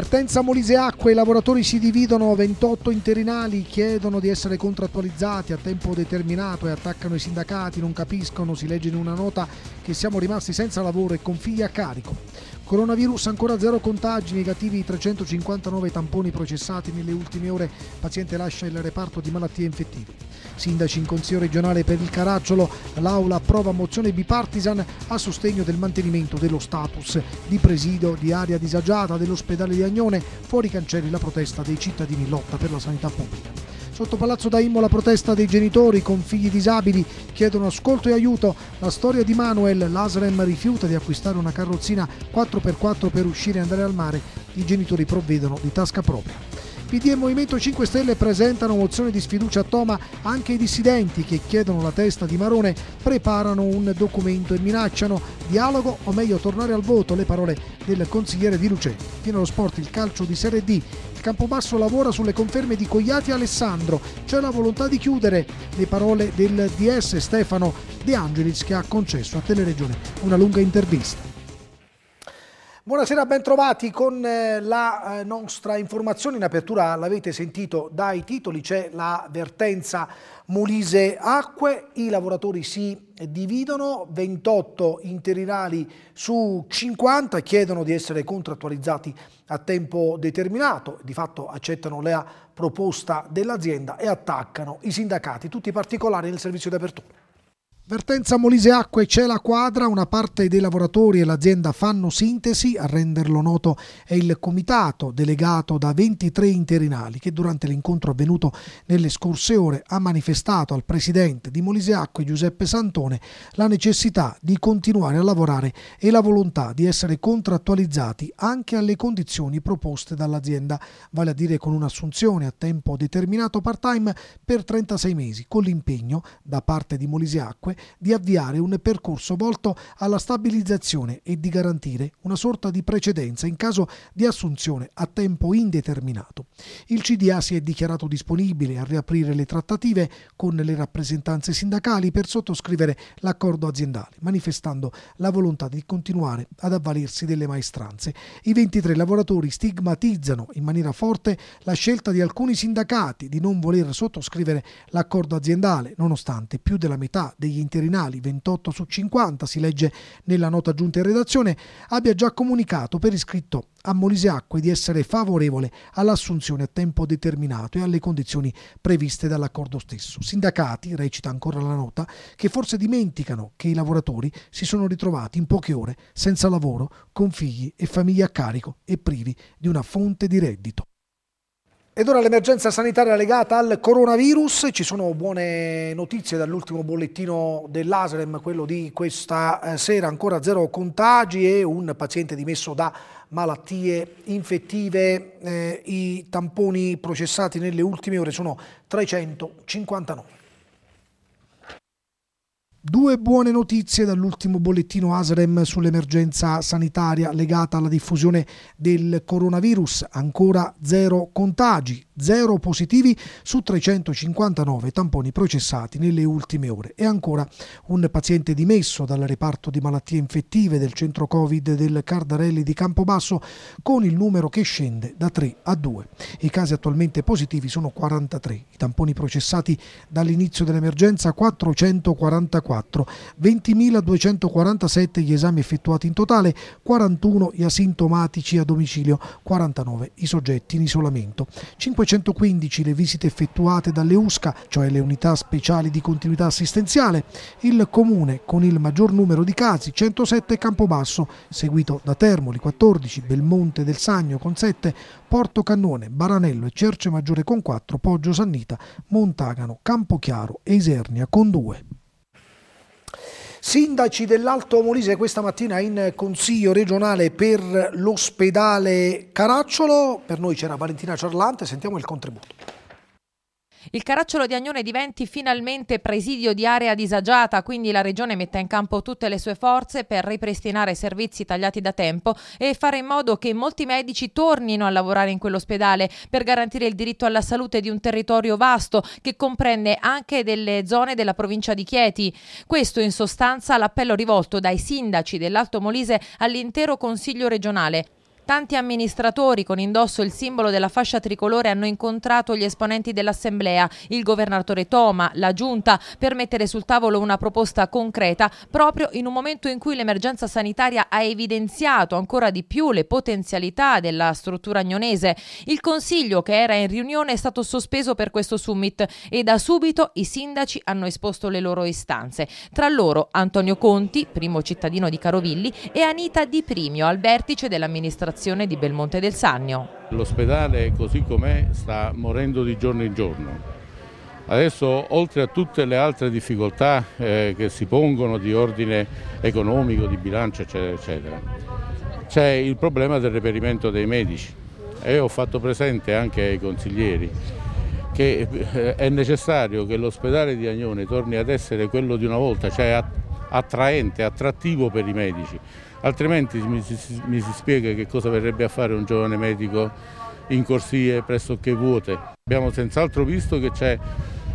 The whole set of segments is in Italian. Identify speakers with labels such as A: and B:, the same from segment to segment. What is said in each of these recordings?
A: Ertenza Molise Acque, i lavoratori si dividono, 28 interinali chiedono di essere contrattualizzati a tempo determinato e attaccano i sindacati, non capiscono, si legge in una nota che siamo rimasti senza lavoro e con figli a carico. Coronavirus ancora zero contagi, negativi 359 tamponi processati nelle ultime ore, paziente lascia il reparto di malattie infettive. Sindaci in Consiglio regionale per il Caracciolo, l'Aula approva mozione bipartisan a sostegno del mantenimento dello status di presidio di area disagiata dell'ospedale di Agnone, fuori cancelli la protesta dei cittadini in lotta per la sanità pubblica. Sotto Palazzo Daimmo la protesta dei genitori con figli disabili chiedono ascolto e aiuto. La storia di Manuel, l'Asrem rifiuta di acquistare una carrozzina 4x4 per uscire e andare al mare. I genitori provvedono di tasca propria. PD e Movimento 5 Stelle presentano mozione di sfiducia a Toma, anche i dissidenti che chiedono la testa di Marone preparano un documento e minacciano dialogo o meglio tornare al voto, le parole del consigliere di Lucenti. Fino allo sport il calcio di Serie D, il Campobasso lavora sulle conferme di Cogliati e Alessandro, c'è la volontà di chiudere, le parole del DS Stefano De Angelis che ha concesso a Teleregione una lunga intervista. Buonasera, bentrovati con eh, la eh, nostra informazione. In apertura l'avete sentito dai titoli, c'è la vertenza Molise Acque, i lavoratori si dividono, 28 interinali su 50 chiedono di essere contrattualizzati a tempo determinato, di fatto accettano la proposta dell'azienda e attaccano i sindacati. Tutti i particolari nel servizio di apertura. Vertenza Molise c'è la Quadra, una parte dei lavoratori e l'azienda fanno sintesi, a renderlo noto è il comitato delegato da 23 interinali che durante l'incontro avvenuto nelle scorse ore ha manifestato al presidente di Molise Acque Giuseppe Santone la necessità di continuare a lavorare e la volontà di essere contrattualizzati anche alle condizioni proposte dall'azienda, vale a dire con un'assunzione a tempo determinato part-time per 36 mesi, con l'impegno da parte di Molise Acque di avviare un percorso volto alla stabilizzazione e di garantire una sorta di precedenza in caso di assunzione a tempo indeterminato. Il CDA si è dichiarato disponibile a riaprire le trattative con le rappresentanze sindacali per sottoscrivere l'accordo aziendale, manifestando la volontà di continuare ad avvalersi delle maestranze. I 23 lavoratori stigmatizzano in maniera forte la scelta di alcuni sindacati di non voler sottoscrivere l'accordo aziendale, nonostante più della metà degli interinali, 28 su 50, si legge nella nota giunta in redazione, abbia già comunicato per iscritto a Molisiacque di essere favorevole all'assunzione a tempo determinato e alle condizioni previste dall'accordo stesso. Sindacati, recita ancora la nota, che forse dimenticano che i lavoratori si sono ritrovati in poche ore senza lavoro, con figli e famiglie a carico e privi di una fonte di reddito. Ed ora l'emergenza sanitaria legata al coronavirus, ci sono buone notizie dall'ultimo bollettino dell'ASREM, quello di questa eh, sera, ancora zero contagi e un paziente dimesso da malattie infettive, eh, i tamponi processati nelle ultime ore sono 359. Due buone notizie dall'ultimo bollettino ASREM sull'emergenza sanitaria legata alla diffusione del coronavirus. Ancora zero contagi, zero positivi su 359 tamponi processati nelle ultime ore e ancora un paziente dimesso dal reparto di malattie infettive del centro Covid del Cardarelli di Campobasso con il numero che scende da 3 a 2. I casi attualmente positivi sono 43, i tamponi processati dall'inizio dell'emergenza 444 2024, 20.247 gli esami effettuati in totale, 41 gli asintomatici a domicilio, 49 i soggetti in isolamento, 515 le visite effettuate dalle USCA, cioè le unità speciali di continuità assistenziale, il comune con il maggior numero di casi, 107 Campobasso, seguito da Termoli 14, Belmonte del Sagno con 7, Porto Cannone, Baranello e Cerce Maggiore con 4, Poggio Sannita, Montagano, Campochiaro e Isernia con 2. Sindaci dell'Alto Molise questa mattina in consiglio regionale per l'ospedale Caracciolo, per noi c'era Valentina Ciarlante, sentiamo il contributo.
B: Il caracciolo di Agnone diventi finalmente presidio di area disagiata, quindi la Regione mette in campo tutte le sue forze per ripristinare servizi tagliati da tempo e fare in modo che molti medici tornino a lavorare in quell'ospedale per garantire il diritto alla salute di un territorio vasto che comprende anche delle zone della provincia di Chieti. Questo in sostanza l'appello rivolto dai sindaci dell'Alto Molise all'intero Consiglio regionale. Tanti amministratori con indosso il simbolo della fascia tricolore hanno incontrato gli esponenti dell'Assemblea, il governatore Toma, la Giunta, per mettere sul tavolo una proposta concreta proprio in un momento in cui l'emergenza sanitaria ha evidenziato ancora di più le potenzialità della struttura agnonese. Il Consiglio, che era in riunione, è stato sospeso per questo summit e da subito i sindaci hanno esposto le loro istanze. Tra loro Antonio Conti, primo cittadino di Carovilli, e Anita Di Primio, al vertice dell'amministrazione frazione di Belmonte del Sannio.
C: L'ospedale così com'è sta morendo di giorno in giorno. Adesso oltre a tutte le altre difficoltà eh, che si pongono di ordine economico, di bilancio eccetera eccetera, c'è il problema del reperimento dei medici e ho fatto presente anche ai consiglieri che eh, è necessario che l'ospedale di Agnone torni ad essere quello di una volta, cioè a attraente, attrattivo per i medici, altrimenti mi si, mi si spiega che cosa verrebbe a fare un giovane medico in corsie pressoché vuote. Abbiamo senz'altro visto che c'è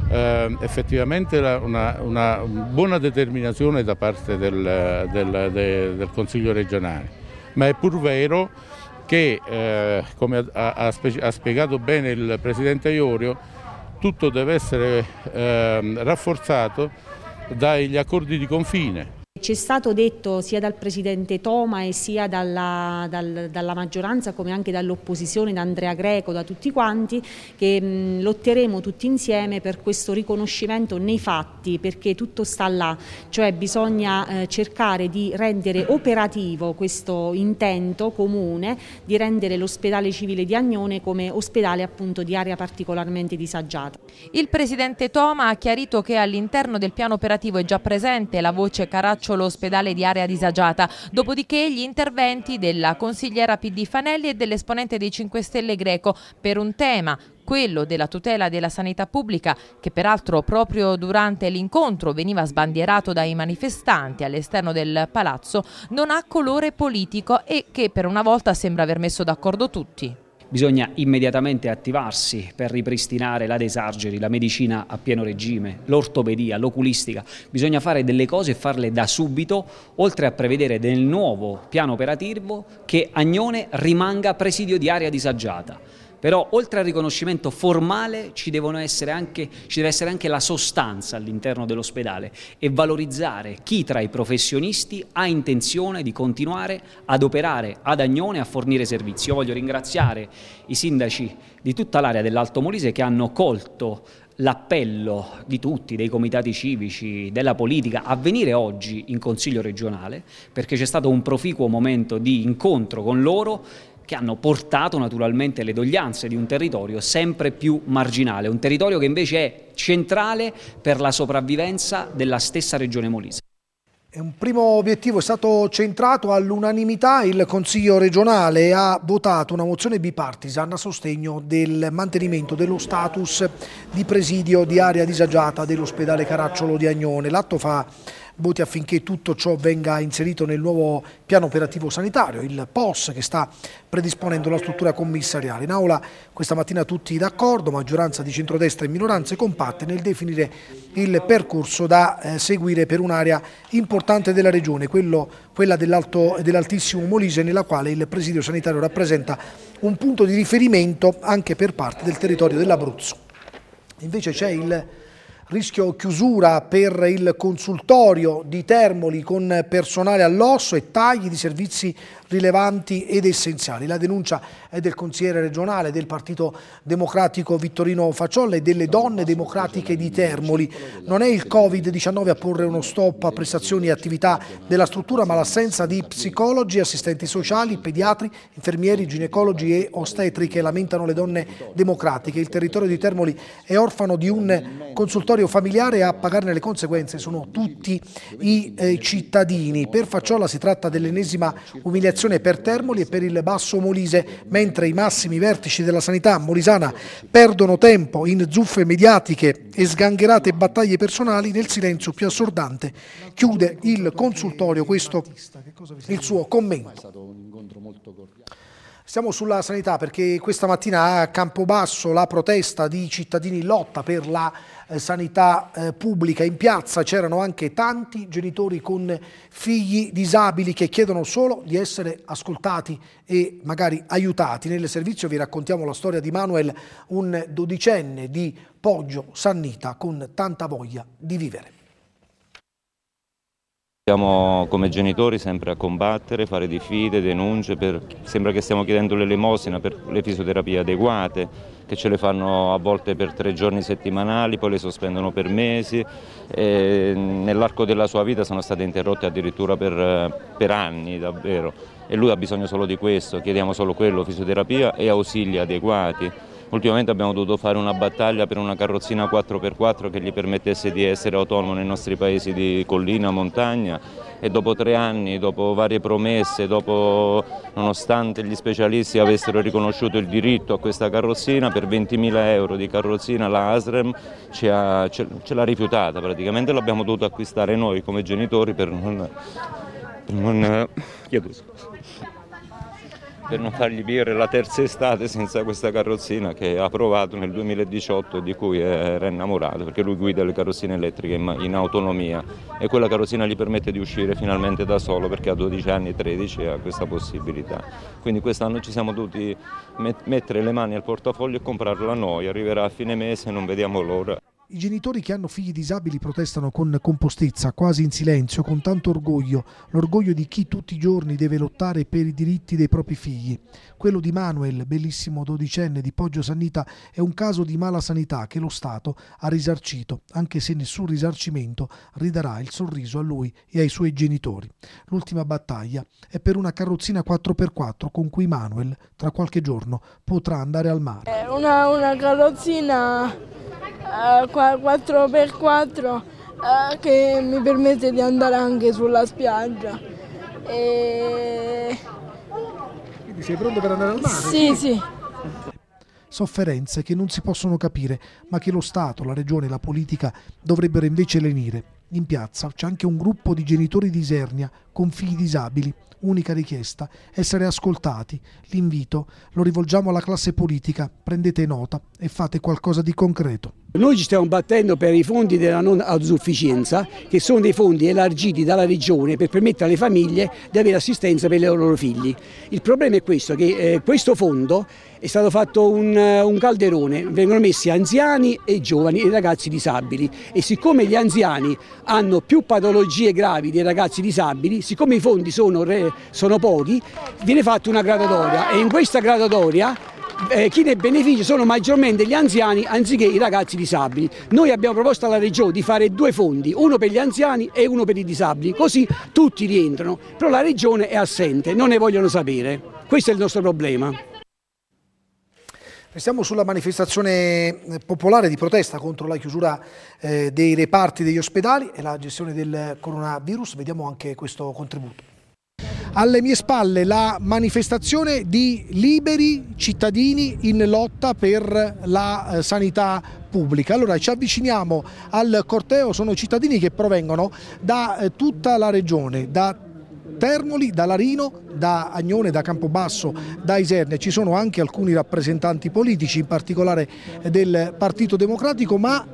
C: eh, effettivamente una, una, buona determinazione da parte del, del, de, del, Consiglio regionale, ma è pur vero che, eh, come ha, ha, ha, spiegato bene il Presidente Iorio, tutto deve essere eh, rafforzato dagli accordi di confine
D: ci è stato detto sia dal Presidente Toma e sia dalla, dal, dalla maggioranza come anche dall'opposizione, da Andrea Greco, da tutti quanti, che mh, lotteremo tutti insieme per questo riconoscimento nei fatti, perché tutto sta là, cioè bisogna eh, cercare di rendere operativo questo intento comune di rendere l'ospedale civile di Agnone come ospedale
B: appunto di area particolarmente disagiata. Il Presidente Toma ha chiarito che all'interno del piano operativo è già presente la voce Caraccio lasciato l'ospedale di area disagiata, dopodiché gli interventi della consigliera PD Fanelli e dell'esponente dei 5 Stelle Greco per un tema, quello della tutela della sanità pubblica, che peraltro proprio durante l'incontro veniva sbandierato dai manifestanti all'esterno del palazzo, non ha colore politico e che per una volta sembra aver messo d'accordo tutti.
E: Bisogna immediatamente attivarsi per ripristinare la desargeri, la medicina a pieno regime, l'ortopedia, l'oculistica. Bisogna fare delle cose e farle da subito, oltre a prevedere nel nuovo piano operativo che Agnone rimanga presidio di area disagiata però oltre al riconoscimento formale ci, anche, ci deve essere anche la sostanza all'interno dell'ospedale e valorizzare chi tra i professionisti ha intenzione di continuare ad operare ad Agnone a fornire servizi. Io voglio ringraziare i sindaci di tutta l'area dell'Alto Molise che hanno colto l'appello di tutti, dei comitati civici, della politica, a venire oggi in Consiglio regionale, perché c'è stato un proficuo momento di incontro con loro che hanno portato naturalmente le doglianze di un territorio sempre più marginale, un territorio che invece è centrale per la sopravvivenza della stessa regione molise.
A: Un primo obiettivo è stato centrato all'unanimità, il Consiglio regionale ha votato una mozione bipartisan a sostegno del mantenimento dello status di presidio di area disagiata dell'ospedale Caracciolo di Agnone. L'atto fa voti affinché tutto ciò venga inserito nel nuovo piano operativo sanitario, il POS che sta predisponendo la struttura commissariale. In aula questa mattina tutti d'accordo, maggioranza di centrodestra e minoranze compatte nel definire il percorso da eh, seguire per un'area importante della regione, quello, quella dell'altissimo dell Molise nella quale il presidio sanitario rappresenta un punto di riferimento anche per parte del territorio dell'Abruzzo. Invece c'è il rischio chiusura per il consultorio di Termoli con personale all'osso e tagli di servizi rilevanti ed essenziali. La denuncia è del consigliere regionale del Partito Democratico Vittorino Facciolla e delle donne democratiche di Termoli. Non è il Covid-19 a porre uno stop a prestazioni e attività della struttura, ma l'assenza di psicologi, assistenti sociali, pediatri, infermieri, ginecologi e ostetriche lamentano le donne democratiche. Il territorio di Termoli è orfano di un consultorio familiare e a pagarne le conseguenze sono tutti i eh, cittadini. Per Facciolla si tratta dell'ennesima umiliazione direzione per Termoli e per il Basso Molise, mentre i massimi vertici della sanità molisana perdono tempo in zuffe mediatiche e sgangherate battaglie personali nel silenzio più assordante. Chiude il consultorio questo il suo
E: commento.
A: Siamo sulla sanità perché questa mattina a Campobasso la protesta di cittadini lotta per la eh, sanità eh, pubblica. In piazza c'erano anche tanti genitori con figli disabili che chiedono solo di essere ascoltati e magari aiutati. Nel servizio vi raccontiamo la storia di Manuel, un dodicenne di Poggio Sannita con tanta voglia di vivere.
F: Siamo come genitori sempre a combattere, fare diffide, denunce, per... sembra che stiamo chiedendo l'elemosina per le fisioterapie adeguate, che ce le fanno a volte per tre giorni settimanali, poi le sospendono per mesi, nell'arco della sua vita sono state interrotte addirittura per, per anni davvero e lui ha bisogno solo di questo, chiediamo solo quello, fisioterapia e ausili adeguati. Ultimamente abbiamo dovuto fare una battaglia per una carrozzina 4x4 che gli permettesse di essere autonomo nei nostri paesi di collina, montagna e dopo tre anni, dopo varie promesse, dopo, nonostante gli specialisti avessero riconosciuto il diritto a questa carrozzina, per 20.000 euro di carrozzina la ASREM ce, ha, ce, l'ha rifiutata praticamente, l'abbiamo dovuta acquistare noi come genitori per non... Per non eh, chiedo scusa per non fargli vivere la terza estate senza questa carrozzina che ha provato nel 2018 di cui era innamorato perché lui guida le carrozzine elettriche in, autonomia e quella carrozzina gli permette di uscire finalmente da solo perché a 12 anni, e 13 ha questa possibilità. Quindi quest'anno ci siamo dovuti mettere le mani al portafoglio e comprarla noi, arriverà a fine mese e non vediamo l'ora.
A: I genitori che hanno figli disabili protestano con compostezza, quasi in silenzio, con tanto orgoglio, l'orgoglio di chi tutti i giorni deve lottare per i diritti dei propri figli. Quello di Manuel, bellissimo dodicenne di Poggio Sannita, è un caso di mala sanità che lo Stato ha risarcito, anche se nessun risarcimento ridarà il sorriso a lui e ai suoi genitori. L'ultima battaglia è per una carrozzina 4x4 con cui Manuel, tra qualche giorno, potrà andare al mare.
D: Eh, una, una carrozzina... Eh, 4x4 eh, che mi permette di andare anche sulla spiaggia. E...
A: Quindi sei pronto per andare al mare? Sì, sì. sì. Sofferenze che non si possono capire, ma che lo Stato, la Regione e la politica dovrebbero invece lenire. In piazza c'è anche un gruppo di genitori di Isernia con figli disabili. Unica richiesta, essere ascoltati. L'invito lo rivolgiamo alla classe politica, prendete nota e fate qualcosa di concreto. Noi ci stiamo battendo per i fondi della non autosufficienza, che sono dei fondi elargiti dalla Regione per permettere alle famiglie di avere assistenza per i loro figli. Il problema è questo, che eh, questo fondo è stato fatto un, eh, un, calderone, vengono messi anziani e giovani e ragazzi disabili e siccome gli anziani hanno più patologie gravi dei ragazzi disabili, siccome i fondi sono, re, sono pochi, viene fatta una gradatoria e in questa gradatoria eh, chi ne beneficia sono maggiormente gli anziani anziché i ragazzi disabili. Noi abbiamo proposto alla Regione di fare due fondi, uno per gli anziani e uno per i disabili, così tutti rientrano, però la Regione è assente,
G: non ne vogliono sapere. Questo è il nostro problema.
A: Restiamo sulla manifestazione eh, popolare di protesta contro la chiusura eh, dei reparti degli ospedali e la gestione del coronavirus. Vediamo anche questo contributo. Alle mie spalle la manifestazione di liberi cittadini in lotta per la eh, sanità Pubblica. Allora ci avviciniamo al corteo, sono cittadini che provengono da eh, tutta la regione, da Termoli, da Larino, da Agnone, da Campobasso, da Iserne. Ci sono anche alcuni rappresentanti politici, in particolare del Partito Democratico, ma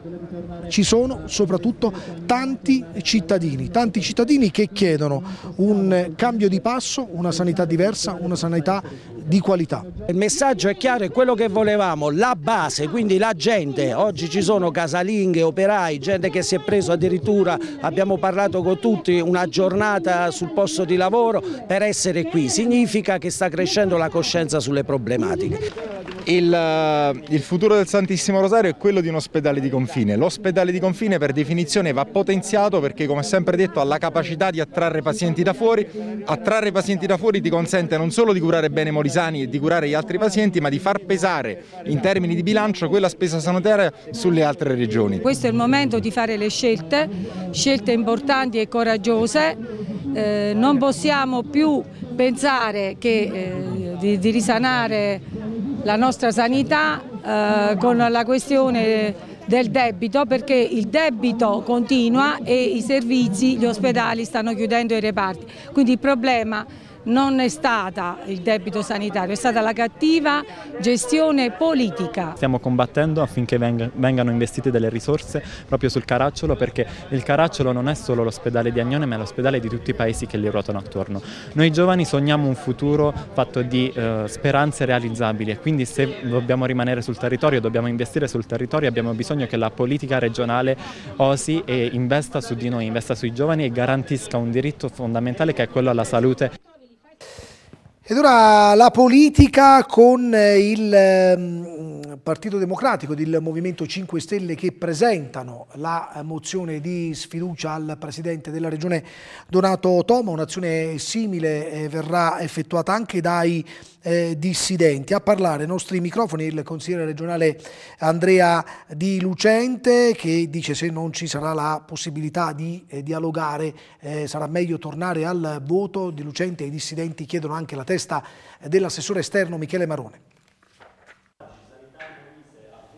A: ci sono soprattutto tanti cittadini, tanti cittadini che chiedono un cambio di passo, una sanità diversa, una sanità di qualità.
G: Il messaggio è chiaro, è quello che volevamo, la base, quindi la gente, oggi ci sono casalinghe, operai, gente che si è preso addirittura, abbiamo parlato con tutti, una giornata sul posto di lavoro per essere qui, significa che sta crescendo la coscienza sulle problematiche. Il, eh,
H: il, futuro del Santissimo Rosario è quello di un ospedale di confine. L'ospedale di confine per definizione va potenziato perché come sempre detto ha la capacità di attrarre pazienti da fuori. Attrarre pazienti da fuori ti consente non solo di curare bene Morisani e di curare gli altri pazienti ma di far pesare in termini di bilancio quella spesa sanitaria sulle altre regioni.
D: Questo è il momento di fare le scelte,
B: scelte importanti e coraggiose. Eh, non possiamo più pensare che, eh, di, di risanare la nostra sanità eh, con la questione del debito perché il debito continua e i servizi, gli ospedali stanno chiudendo i reparti. Quindi il problema non è stata il debito sanitario, è stata la cattiva gestione politica.
H: Stiamo combattendo affinché vengano investite delle risorse proprio sul Caracciolo perché il Caracciolo non è solo l'ospedale di Agnone ma è l'ospedale di tutti i paesi che li ruotano attorno. Noi giovani sogniamo un futuro fatto di eh, speranze realizzabili e quindi se dobbiamo rimanere sul territorio, dobbiamo investire sul territorio, abbiamo bisogno che la politica regionale osi e investa su di noi, investa sui giovani e garantisca un diritto fondamentale che è quello alla salute.
A: Ed ora la politica con eh, il ehm, Partito Democratico ed il Movimento 5 Stelle che presentano la eh, mozione di sfiducia al Presidente della Regione Donato Toma. Un'azione simile eh, verrà effettuata anche dai eh, dissidenti. A parlare ai nostri microfoni il consigliere regionale Andrea Di Lucente che dice se non ci sarà la possibilità di eh, dialogare eh, sarà meglio tornare al voto. Di Lucente e i dissidenti chiedono anche la testa eh, dell'assessore esterno Michele Marone.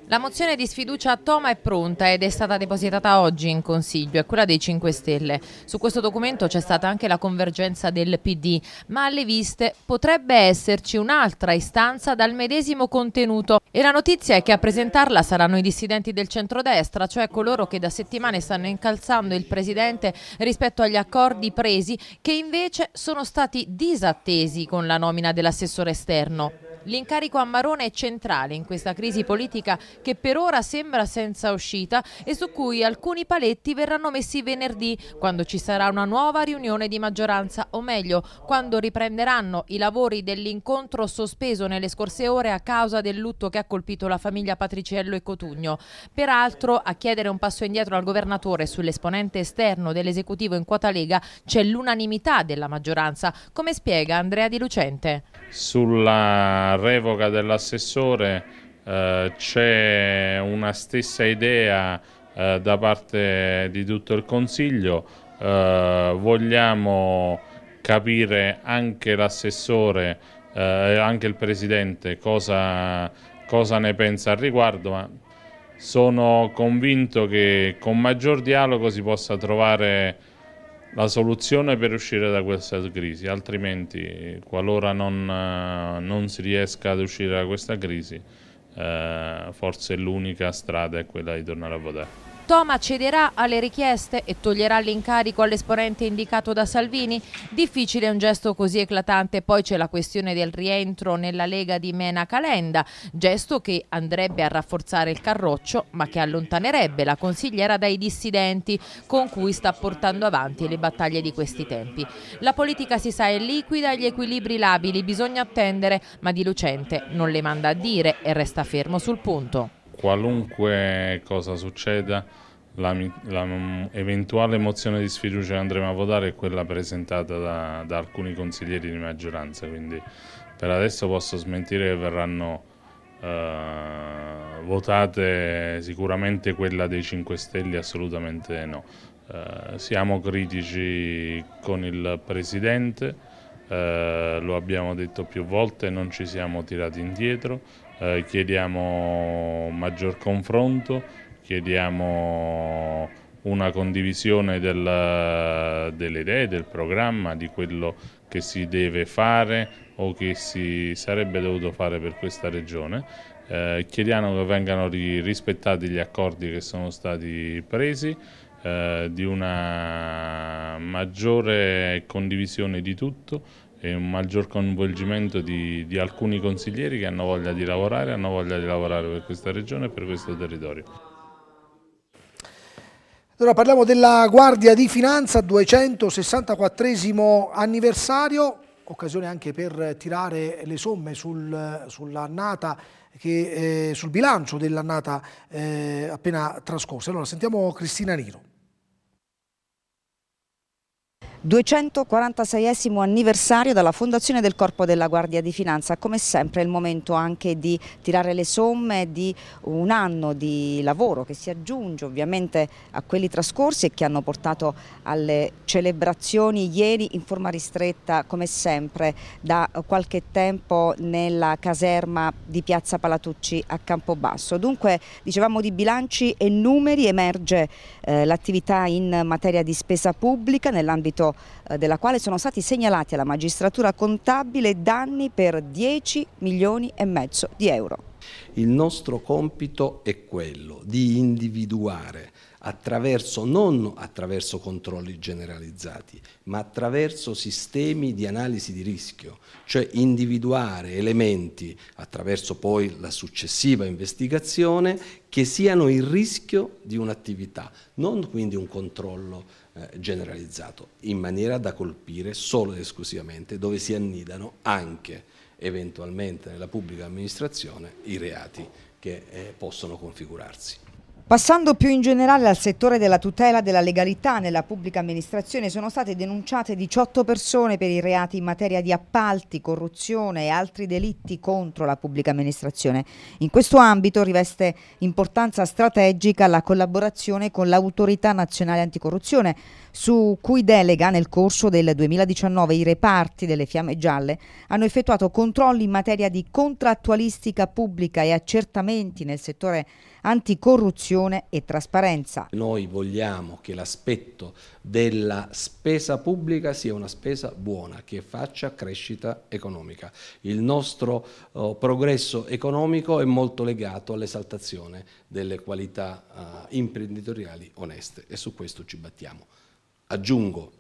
B: La mozione di sfiducia a Toma è pronta ed è stata depositata oggi in Consiglio, è quella dei 5 Stelle. Su questo documento c'è stata anche la convergenza del PD, ma alle viste potrebbe esserci un'altra istanza dal medesimo contenuto. E la notizia è che a presentarla saranno i dissidenti del centrodestra, cioè coloro che da settimane stanno incalzando il Presidente rispetto agli accordi presi che invece sono stati disattesi con la nomina dell'assessore esterno. L'incarico a Marone è centrale in questa crisi politica che per ora sembra senza uscita e su cui alcuni paletti verranno messi venerdì quando ci sarà una nuova riunione di maggioranza o meglio quando riprenderanno i lavori dell'incontro sospeso nelle scorse ore a causa del lutto che ha colpito la famiglia Patriciello e Cotugno. Peraltro a chiedere un passo indietro al governatore sull'esponente esterno dell'esecutivo in quota Lega c'è l'unanimità della maggioranza come spiega Andrea Di Lucente.
I: Sulla revoca dell'assessore eh, c'è una stessa idea eh, da parte di tutto il Consiglio, eh, vogliamo capire anche l'assessore eh, e anche il Presidente cosa, cosa ne pensa al riguardo, ma sono convinto che con maggior dialogo si possa trovare la soluzione per uscire da questa crisi, altrimenti qualora non, eh, non si riesca ad uscire da questa crisi eh, forse l'unica strada è quella di tornare a votare.
B: Toma cederà alle richieste e toglierà l'incarico all'esponente indicato da Salvini? Difficile un gesto così eclatante. Poi c'è la questione del rientro nella Lega di Mena Calenda, gesto che andrebbe a rafforzare il carroccio ma che allontanerebbe la consigliera dai dissidenti con cui sta portando avanti le battaglie di questi tempi. La politica si sa è liquida e gli equilibri labili bisogna attendere, ma di Lucente non le manda a dire e resta fermo sul punto
I: qualunque cosa succeda, l'eventuale mm, mozione di sfiducia che andremo a votare è quella presentata da, da alcuni consiglieri di maggioranza, quindi per adesso posso smentire che verranno eh, votate sicuramente quella dei 5 Stelle, assolutamente no. Eh, siamo critici con il Presidente eh, lo abbiamo detto più volte, non ci siamo tirati indietro, eh, chiediamo maggior confronto, chiediamo una condivisione del, delle idee, del programma, di quello che si deve fare o che si sarebbe dovuto fare per questa regione. Eh, chiediamo che vengano ri rispettati gli accordi che sono stati presi, eh, di una maggiore condivisione di tutto, e un maggior coinvolgimento di, di alcuni consiglieri che hanno voglia di lavorare, hanno voglia di lavorare per questa regione e per questo territorio.
A: Allora parliamo della Guardia di Finanza, 264 anniversario, occasione anche per tirare le somme sul, che, eh, sul bilancio
D: dell'annata eh, appena trascorsa. Allora sentiamo Cristina Niro. 246 anniversario dalla fondazione del Corpo della Guardia di Finanza, come sempre è il momento anche di tirare le somme di un anno di lavoro che si aggiunge ovviamente a quelli trascorsi e che hanno portato alle celebrazioni ieri in forma ristretta come sempre da qualche tempo nella caserma di Piazza Palatucci a Campobasso. Dunque dicevamo di bilanci e numeri emerge eh, l'attività in materia di spesa pubblica nell'ambito seguito eh, della quale sono stati segnalati alla magistratura contabile danni per 10 milioni e mezzo di euro.
G: Il nostro compito è quello di individuare attraverso, non attraverso controlli generalizzati, ma attraverso sistemi di analisi di rischio, cioè individuare elementi attraverso poi la successiva investigazione che siano il rischio di un'attività, non quindi un controllo eh, generalizzato, in maniera da colpire solo ed esclusivamente dove si annidano anche eventualmente nella pubblica amministrazione i reati che eh, possono configurarsi.
D: Passando più in generale al settore della tutela della legalità nella pubblica amministrazione sono state denunciate 18 persone per i reati in materia di appalti, corruzione e altri delitti contro la pubblica amministrazione. In questo ambito riveste importanza strategica la collaborazione con l'Autorità Nazionale Anticorruzione su cui delega nel corso del 2019 i reparti delle Fiamme Gialle hanno effettuato controlli in materia di contrattualistica pubblica e accertamenti nel settore anticorruzione e trasparenza.
G: Noi vogliamo che l'aspetto della spesa pubblica sia una spesa buona, che faccia crescita economica. Il nostro oh, progresso economico è molto legato all'esaltazione delle qualità eh, imprenditoriali oneste e su questo ci battiamo. Aggiungo,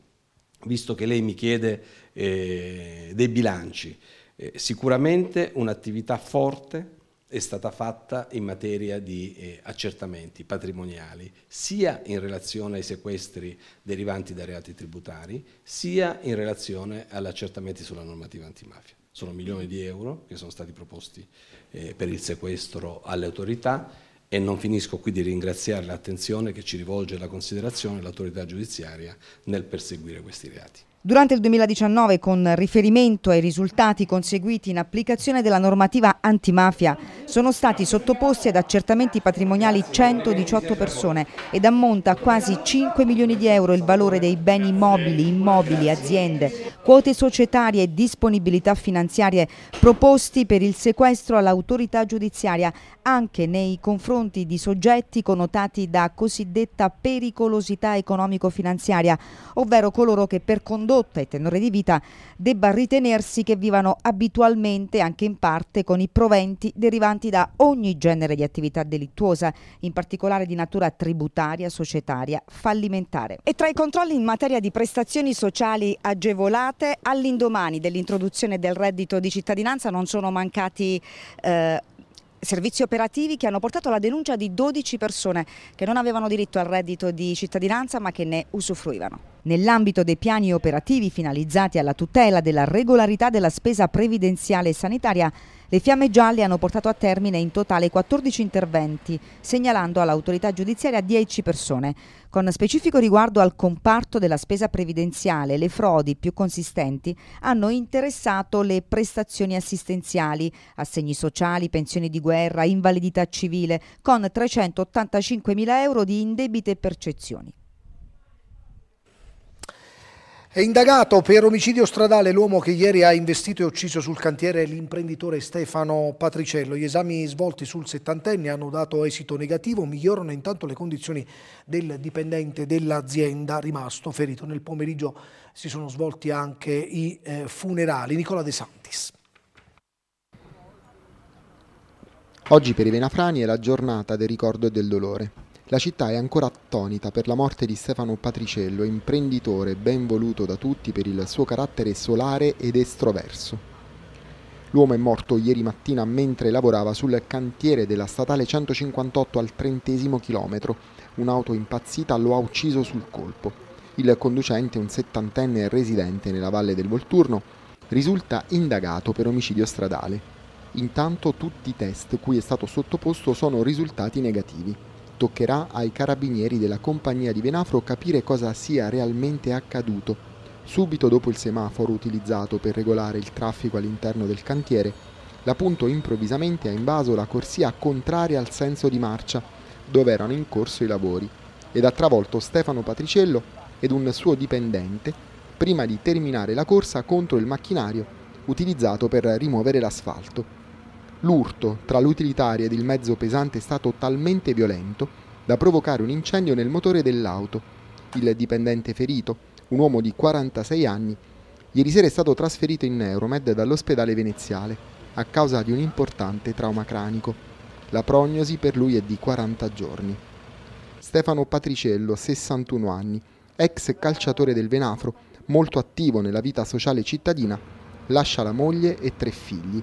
G: visto che lei mi chiede eh, dei bilanci, eh, sicuramente un'attività forte è stata fatta in materia di eh, accertamenti patrimoniali, sia in relazione ai sequestri derivanti da reati tributari, sia in relazione agli accertamenti sulla normativa antimafia. Sono milioni di euro che sono stati proposti eh, per il sequestro alle autorità e non finisco qui di ringraziare l'attenzione che ci rivolge e la considerazione l'autorità giudiziaria nel perseguire questi reati.
D: Durante il 2019, con riferimento ai risultati conseguiti in applicazione della normativa antimafia, sono stati sottoposti ad accertamenti patrimoniali 118 persone ed ammonta a quasi 5 milioni di euro il valore dei beni mobili, immobili, aziende, quote societarie e disponibilità finanziarie proposti per il sequestro all'autorità giudiziaria anche nei confronti di soggetti connotati da cosiddetta pericolosità economico-finanziaria, ovvero coloro che per condotta condotta e tenore di vita debba ritenersi che vivano abitualmente, anche in parte, con i proventi derivanti da ogni genere di attività delittuosa, in particolare di natura tributaria, societaria, fallimentare. E tra i controlli in materia di prestazioni sociali agevolate, all'indomani dell'introduzione del reddito di cittadinanza non sono mancati eh, servizi operativi che hanno portato alla denuncia di 12 persone che non avevano diritto al reddito di cittadinanza ma che ne usufruivano. Nell'ambito dei piani operativi finalizzati alla tutela della regolarità della spesa previdenziale e sanitaria, le fiamme gialle hanno portato a termine in totale 14 interventi, segnalando all'autorità giudiziaria 10 persone, con specifico riguardo al comparto della spesa previdenziale. Le frodi più consistenti hanno interessato le prestazioni assistenziali, assegni sociali, pensioni di guerra, invalidità civile, con 385 mila euro di indebite percezioni. È indagato per omicidio stradale l'uomo che ieri ha investito
A: e ucciso sul cantiere l'imprenditore Stefano Patricello. Gli esami svolti sul settantenne hanno dato esito negativo, migliorano intanto le condizioni del dipendente dell'azienda rimasto ferito. Nel pomeriggio si sono svolti anche i eh, funerali. Nicola De Santis.
H: Oggi per i Venafrani è la giornata del ricordo e del dolore. La città è ancora attonita per la morte di Stefano Patriciello, imprenditore ben voluto da tutti per il suo carattere solare ed estroverso. L'uomo è morto ieri mattina mentre lavorava sul cantiere della statale 158 al trentesimo chilometro. Un'auto impazzita lo ha ucciso sul colpo. Il conducente, un settantenne residente nella valle del Volturno, risulta indagato per omicidio stradale. Intanto tutti i test cui è stato sottoposto sono risultati negativi. Toccherà ai carabinieri della compagnia di Venafro capire cosa sia realmente accaduto. Subito dopo il semaforo utilizzato per regolare il traffico all'interno del cantiere, la Punto improvvisamente ha invaso la corsia contraria al senso di marcia, dove erano in corso i lavori, ed ha travolto Stefano Patriciello ed un suo dipendente prima di terminare la corsa contro il macchinario utilizzato per rimuovere l'asfalto l'urto tra l'utilitaria ed il mezzo pesante è stato talmente violento da provocare un incendio nel motore dell'auto. Il dipendente ferito, un uomo di 46 anni, ieri sera è stato trasferito in Neuromed dall'ospedale veneziale a causa di un importante trauma cranico. La prognosi per lui è di 40 giorni. Stefano Patriciello, 61 anni, ex calciatore del Venafro, molto attivo nella vita sociale cittadina, lascia la moglie e tre figli.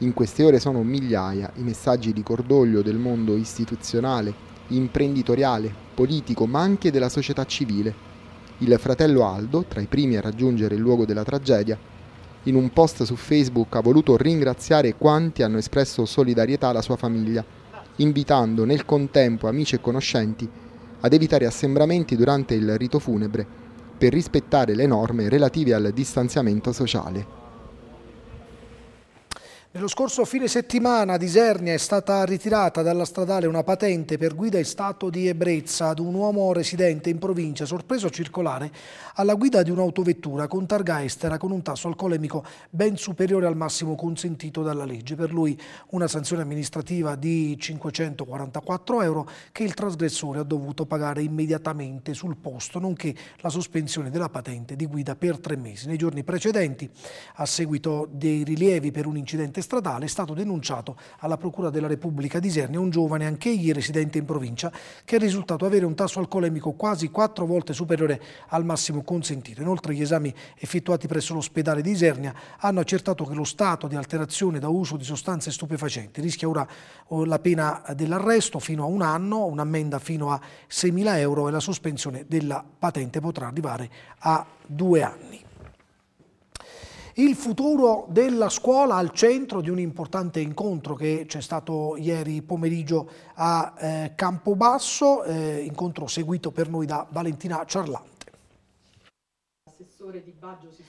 H: In queste ore sono migliaia i messaggi di cordoglio del mondo istituzionale, imprenditoriale, politico, ma anche della società civile. Il fratello Aldo, tra i primi a raggiungere il luogo della tragedia, in un post su Facebook ha voluto ringraziare quanti hanno espresso solidarietà alla sua famiglia, invitando nel contempo amici e conoscenti ad evitare assembramenti durante il rito funebre per rispettare le norme relative al distanziamento sociale.
A: Nello scorso fine settimana a Isernia è stata ritirata dalla stradale una patente per guida in stato di ebbrezza ad un uomo residente in provincia sorpreso a circolare alla guida di un'autovettura con targa estera con un tasso alcolemico ben superiore al massimo consentito dalla legge. Per lui una sanzione amministrativa di 544 euro che il trasgressore ha dovuto pagare immediatamente sul posto, nonché la sospensione della patente di guida per tre mesi. Nei giorni precedenti, a seguito dei rilievi per un incidente stradale è stato denunciato alla Procura della Repubblica di Isernia un giovane, anche egli residente in provincia, che è risultato avere un tasso alcolemico quasi quattro volte superiore al massimo consentito. Inoltre gli esami effettuati presso l'ospedale di Isernia hanno accertato che lo stato di alterazione da uso di sostanze stupefacenti rischia ora oh, la pena dell'arresto fino a un anno, un'ammenda fino a 6.000 euro e la sospensione della patente potrà arrivare a due anni. Il futuro della scuola al centro di un importante incontro che c'è stato ieri pomeriggio a eh, Campobasso, eh, incontro seguito per noi da Valentina Ciarlà.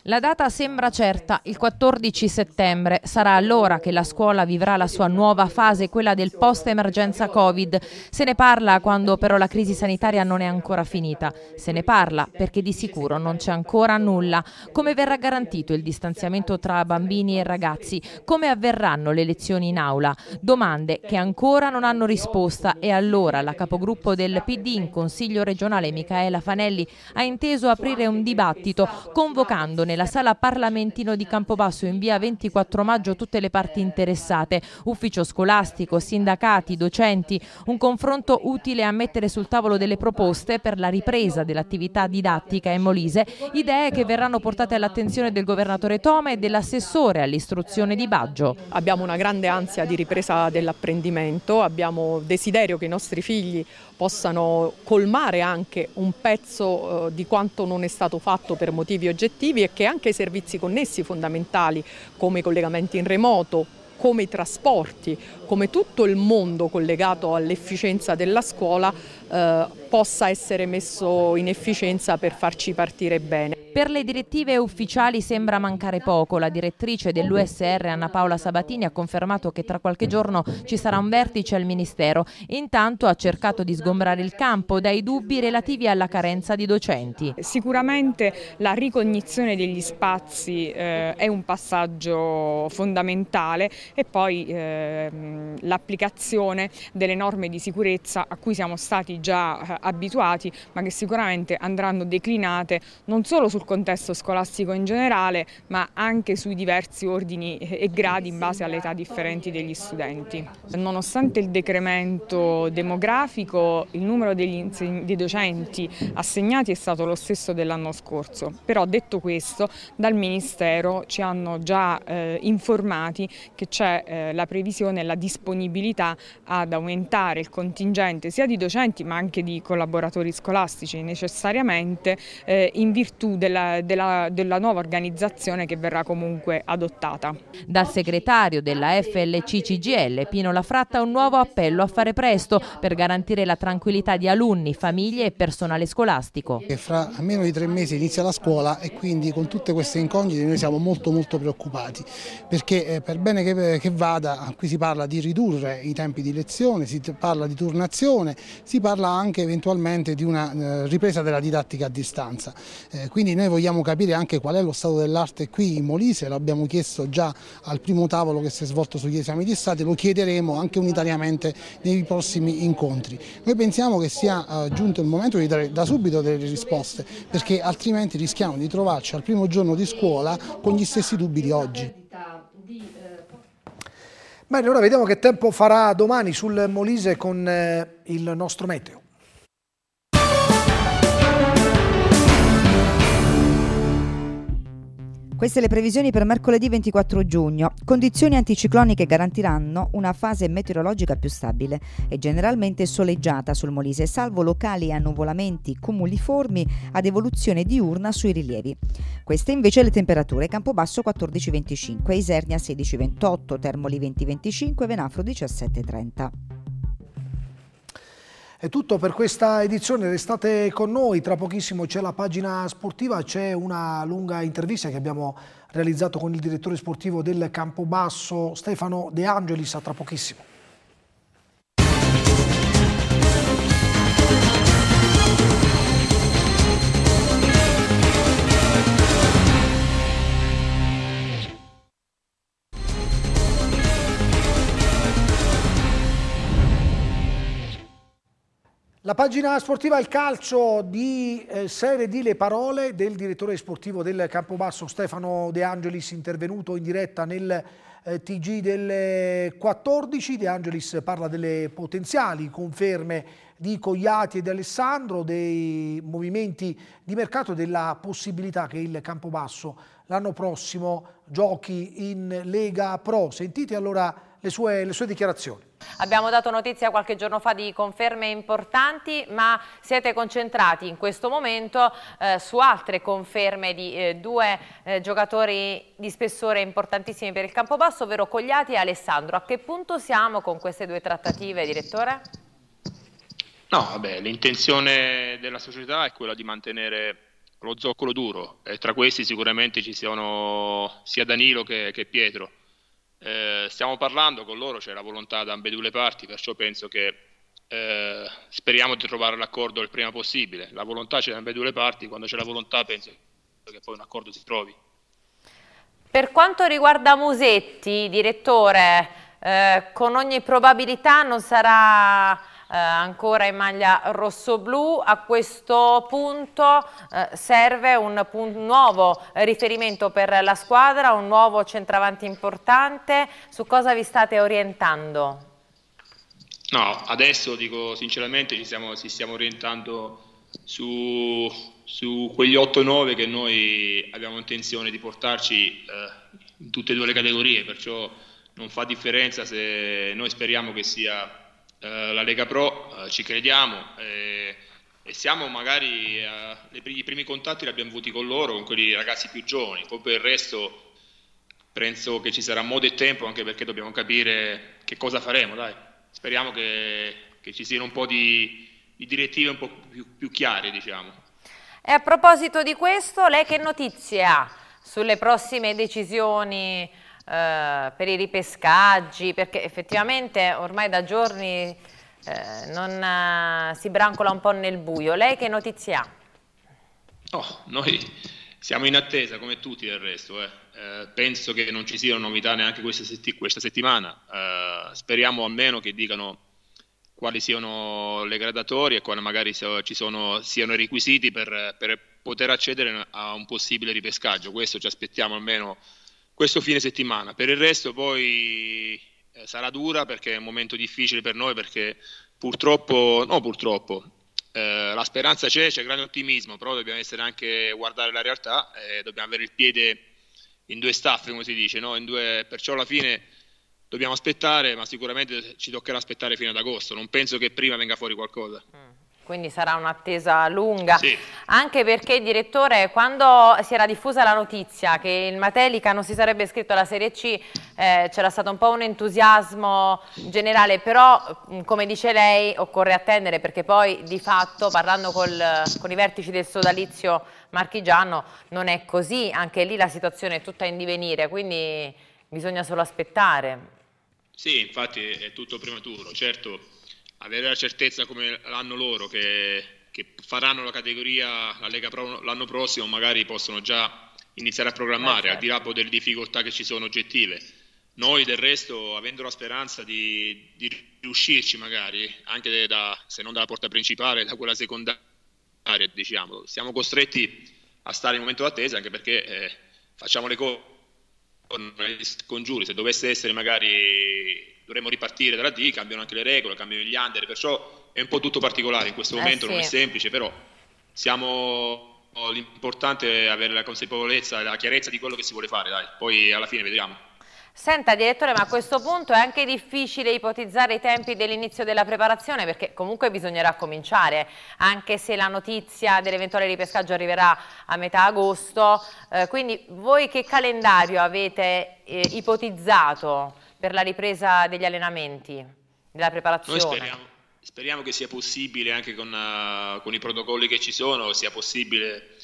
B: La data sembra certa, il 14 settembre. Sarà allora che la scuola vivrà la sua nuova fase, quella del post-emergenza Covid. Se ne parla quando però la crisi sanitaria non è ancora finita. Se ne parla perché di sicuro non c'è ancora nulla. Come verrà garantito il distanziamento tra bambini e ragazzi? Come avverranno le lezioni in aula? Domande che ancora non hanno risposta e allora la capogruppo del PD in Consiglio regionale Micaela Fanelli ha inteso aprire un dibattito convocando nella sala Parlamentino di Campobasso in via 24 maggio tutte le parti interessate, ufficio scolastico, sindacati, docenti, un confronto utile a mettere sul tavolo delle proposte per la ripresa dell'attività didattica in Molise, idee che verranno portate all'attenzione del governatore Toma e dell'assessore all'istruzione di Baggio. Abbiamo una grande ansia di ripresa dell'apprendimento, abbiamo desiderio che i nostri figli possano colmare anche un pezzo eh, di quanto non è stato fatto per motivi motivi oggettivi è che anche i servizi connessi fondamentali come i collegamenti in remoto, come i trasporti come tutto il mondo collegato all'efficienza della scuola eh, possa essere messo in efficienza per farci partire bene. Per le direttive ufficiali sembra mancare poco. La direttrice dell'USR Anna Paola Sabatini ha confermato che tra qualche giorno ci sarà un vertice al Ministero. Intanto ha cercato di sgombrare il campo dai dubbi relativi alla carenza di docenti.
D: Sicuramente la ricognizione degli spazi eh, è un passaggio fondamentale e poi eh, Ehm, l'applicazione delle norme di sicurezza a cui siamo stati già eh, abituati ma che sicuramente andranno declinate non solo sul contesto scolastico in generale ma anche sui diversi ordini e gradi in base alle età differenti degli studenti. Nonostante il decremento demografico il numero degli dei docenti assegnati è stato lo stesso dell'anno scorso però detto questo dal Ministero ci hanno già eh, informati che c'è eh, la previsione e la disposizione disponibilità ad aumentare il contingente sia di docenti ma anche di collaboratori scolastici necessariamente eh, in virtù della, della, della nuova organizzazione che verrà comunque adottata.
B: Dal segretario della FLCCGL Pino Lafratta un nuovo appello a fare presto per garantire la tranquillità di alunni, famiglie e personale scolastico. E fra meno
A: di tre mesi inizia la scuola e quindi con tutte queste incognite noi siamo molto molto preoccupati perché eh, per bene che, che vada qui si parla di di ridurre i tempi di lezione, si parla di turnazione, si parla anche eventualmente di una eh, ripresa della didattica a distanza. Eh, quindi noi vogliamo capire anche qual è lo stato dell'arte qui in Molise, l'abbiamo chiesto già al primo tavolo che si è svolto sugli esami di Stato, lo chiederemo anche unitariamente nei prossimi incontri. Noi pensiamo che sia eh, giunto il momento di dare da subito delle risposte perché altrimenti rischiamo di trovarci al primo giorno di scuola con gli stessi dubbi di oggi. Bene, allora vediamo che tempo farà domani sul Molise con eh, il nostro meteo.
D: Queste le previsioni per mercoledì 24 giugno. Condizioni anticicloniche garantiranno una fase meteorologica più stabile e generalmente soleggiata sul Molise, salvo locali annuvolamenti cumuliformi ad evoluzione diurna sui rilievi. Queste invece le temperature: Campobasso 14-25, Isernia 16-28, Termoli 20-25, Venafro 17-30.
A: È tutto per questa edizione, restate con noi, tra pochissimo c'è la pagina sportiva, c'è una lunga intervista che abbiamo realizzato con il direttore sportivo del Campobasso Stefano De Angelis, a tra pochissimo. La pagina sportiva Il Calcio di eh, Serie D Le Parole del direttore sportivo del Campobasso Stefano De Angelis intervenuto in diretta nel eh, TG delle 14. De Angelis parla delle potenziali conferme di Cogliati e di Alessandro, dei movimenti di mercato e della possibilità che il Campobasso l'anno prossimo giochi in Lega Pro. Sentite allora le sue, le sue dichiarazioni.
B: Abbiamo dato notizia qualche giorno fa di conferme importanti, ma siete concentrati in questo momento eh, su altre conferme di eh, due eh, giocatori di spessore importantissimi per il campo basso, ovvero Cogliati e Alessandro. A che punto siamo con queste due trattative, direttore?
J: No, vabbè, l'intenzione della società è quella di mantenere lo zoccolo duro e tra questi sicuramente ci sono sia Danilo che, che Pietro eh, stiamo parlando con loro, c'è la volontà da ambedue le parti, perciò penso che eh, speriamo di trovare l'accordo il prima possibile. La volontà c'è da ambedue le parti, quando c'è la volontà penso che poi un accordo si trovi.
B: Per quanto riguarda Musetti, direttore, eh, con ogni probabilità non sarà eh, ancora in maglia rosso-blu. A questo punto eh, serve un, un nuovo riferimento per la squadra, un nuovo centravanti importante. Su cosa vi state orientando?
J: No, adesso dico sinceramente ci stiamo, ci stiamo orientando su, su quegli 8-9 che noi abbiamo intenzione di portarci eh, in tutte e due le categorie, perciò non fa differenza se noi speriamo che sia eh, la Lega Pro eh, ci crediamo e, eh, e siamo magari, eh, i primi contatti li abbiamo avuti con loro, con quelli ragazzi più giovani, poi per il resto penso che ci sarà modo e tempo anche perché dobbiamo capire che cosa faremo, dai. speriamo che, che ci siano un po' di, di direttive un po' più, più chiare diciamo.
D: E a proposito
B: di questo, lei che notizie ha sulle prossime decisioni eh, per i ripescaggi, perché effettivamente ormai da giorni eh, non, eh, si brancola un po' nel buio. Lei che notizie ha? Oh,
J: noi siamo in attesa come tutti del resto, eh. Eh, penso che non ci siano novità neanche questa, setti questa settimana, eh, speriamo almeno che dicano quali siano le gradatorie e quali magari so sono, siano i requisiti per, per poter accedere a un possibile ripescaggio, questo ci aspettiamo almeno questo fine settimana. Per il resto poi eh, sarà dura perché è un momento difficile per noi perché purtroppo, no purtroppo, eh, la speranza c'è, c'è grande ottimismo, però dobbiamo essere anche guardare la realtà e dobbiamo avere il piede in due staffe, come si dice, no? due, perciò alla fine dobbiamo aspettare, ma sicuramente ci toccherà aspettare fino ad agosto, non penso che prima venga fuori qualcosa. Mm.
B: Quindi sarà un'attesa lunga, sì. anche perché direttore quando si era diffusa la notizia che il Matelica non si sarebbe iscritto alla Serie C eh, c'era stato un po' un entusiasmo generale, però come dice lei occorre attendere perché poi di fatto parlando col, con i vertici del sodalizio marchigiano non è così, anche lì la situazione è tutta in divenire, quindi bisogna solo aspettare.
J: Sì, infatti è tutto prematuro, certo avere la certezza come l'hanno loro che, che faranno la categoria la Lega Pro l'anno prossimo, magari possono già iniziare a programmare, eh, al di là delle difficoltà che ci sono oggettive. Noi del resto, avendo la speranza di, di riuscirci magari, anche da, se non dalla porta principale, da quella secondaria, diciamo, siamo costretti a stare in momento d'attesa anche perché eh, facciamo le cose negli scongiuri, se dovesse essere magari dovremmo ripartire dalla D, cambiano anche le regole, cambiano gli under, perciò è un po' tutto particolare in questo eh, momento, eh sì. non è semplice, però siamo l'importante è avere la consapevolezza la chiarezza di quello che si vuole fare, dai. Poi alla fine vediamo.
B: Senta direttore, ma a questo punto è anche difficile ipotizzare i tempi dell'inizio della preparazione perché comunque bisognerà cominciare, anche se la notizia dell'eventuale ripescaggio arriverà a metà agosto, eh, quindi voi che calendario avete eh, ipotizzato per la ripresa degli allenamenti, della preparazione? Noi speriamo,
J: speriamo che sia possibile anche con, uh, con, i protocolli che ci sono, sia possibile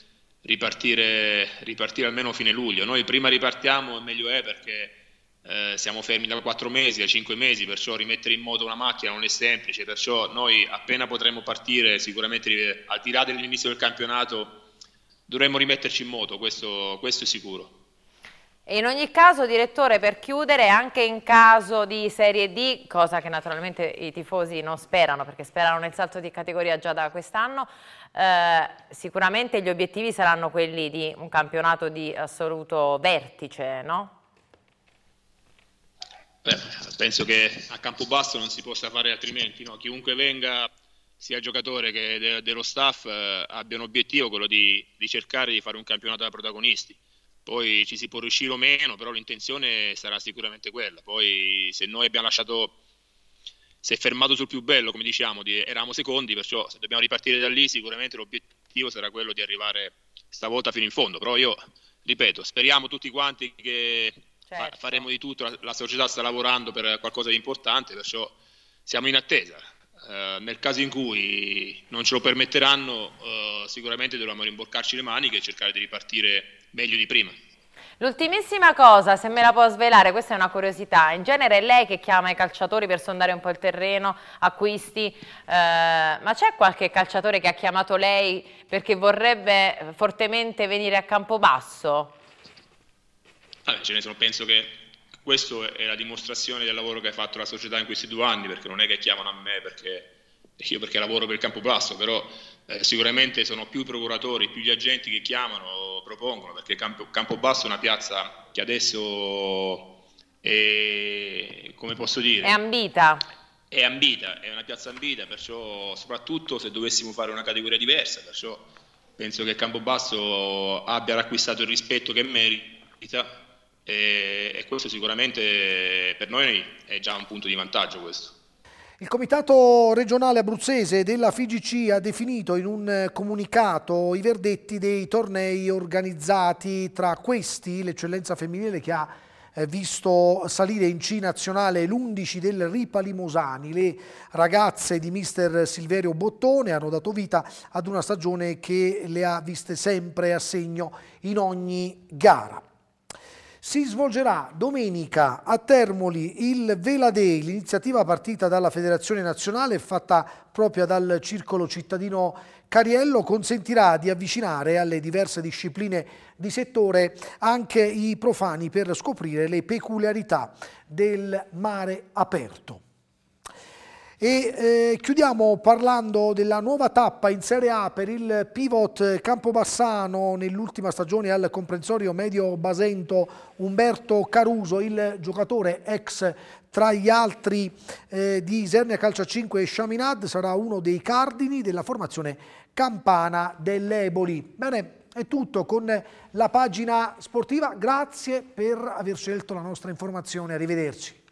J: ripartire, ripartire almeno fine luglio, noi prima ripartiamo meglio è perché eh, siamo fermi da 4 mesi, da 5 mesi, perciò rimettere in moto una macchina non è semplice, perciò noi appena potremo partire sicuramente eh, al di là dell'inizio del campionato dovremmo rimetterci in moto, questo, questo è sicuro.
B: E in ogni caso, direttore, per chiudere, anche in caso di Serie D, cosa che naturalmente i tifosi non sperano, perché sperano nel salto di categoria già da quest'anno, eh, sicuramente gli obiettivi saranno quelli di un campionato di assoluto vertice, no?
J: Beh, penso che a campo basso non si possa fare altrimenti, no? chiunque venga sia giocatore che de- dello staff eh, abbia un obiettivo, quello di-, di cercare di fare un campionato da protagonisti poi ci si può riuscire o meno, però l'intenzione sarà sicuramente quella. Poi se noi abbiamo lasciato, si è fermato sul più bello, come diciamo, di, eravamo secondi, perciò se dobbiamo ripartire da lì sicuramente l'obiettivo sarà quello di arrivare stavolta fino in fondo, però io ripeto, speriamo tutti quanti che certo. faremo di tutto, la, la, società sta lavorando per qualcosa di importante, perciò siamo in attesa. Eh, nel caso in cui non ce lo permetteranno, eh, sicuramente dovremo rimboccarci le maniche e cercare di ripartire meglio di prima.
B: L'ultimissima cosa, se me la può svelare, questa è una curiosità, in genere è lei che chiama i calciatori per sondare un po' il terreno, acquisti, eh, ma c'è qualche calciatore che ha chiamato lei perché vorrebbe fortemente venire a Campobasso?
J: Vabbè, ce ne sono, penso che questa è la dimostrazione del lavoro che ha fatto la società in questi due anni, perché non è che chiamano a me perché io perché lavoro per il Campobasso, però eh, sicuramente sono più i procuratori, più gli agenti che chiamano, propongono, perché Campo, basso è una piazza che adesso è, come posso dire? È
B: ambita.
J: È ambita, è una piazza ambita, perciò soprattutto se dovessimo fare una categoria diversa, perciò penso che Campobasso abbia acquistato il rispetto che merita e, e questo sicuramente per noi è già un punto di vantaggio questo.
A: Il Comitato regionale abruzzese della FIGC ha definito in un comunicato i verdetti dei tornei organizzati, tra questi l'eccellenza femminile che ha eh, visto salire in C nazionale l'11 del Ripali Mosani. Le ragazze di mister Silverio Bottone hanno dato vita ad una stagione che le ha viste sempre a segno in ogni gara. Si svolgerà domenica a Termoli il Vela Day, l'iniziativa partita dalla Federazione Nazionale e fatta proprio dal Circolo Cittadino Cariello consentirà di avvicinare alle diverse discipline di settore anche i profani per scoprire le peculiarità del mare aperto. E eh, chiudiamo parlando della nuova tappa in Serie A per il pivot Campobassano nell'ultima stagione al comprensorio medio Basento Umberto Caruso, il giocatore ex tra gli altri eh, di Isernia Calcia 5 e Shaminad sarà uno dei cardini della formazione campana dell'Eboli. Bene, è tutto con la pagina sportiva, grazie per aver scelto la nostra informazione, arrivederci.